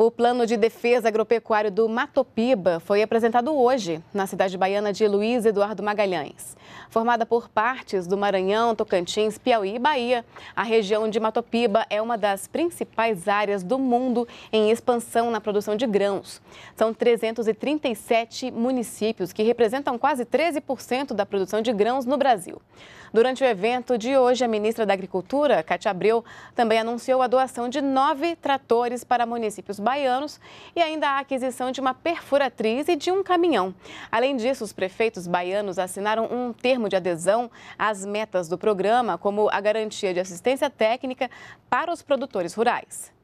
O plano de defesa agropecuário do Matopiba foi apresentado hoje na cidade baiana de Luiz Eduardo Magalhães. Formada por partes do Maranhão, Tocantins, Piauí e Bahia, a região de Matopiba é uma das principais áreas do mundo em expansão na produção de grãos. São 337 municípios que representam quase 13% da produção de grãos no Brasil. Durante o evento de hoje, a ministra da Agricultura, Cátia Abreu, também anunciou a doação de nove tratores para municípios baianos e ainda a aquisição de uma perfuratriz e de um caminhão. Além disso, os prefeitos baianos assinaram um termo de adesão às metas do programa, como a garantia de assistência técnica para os produtores rurais.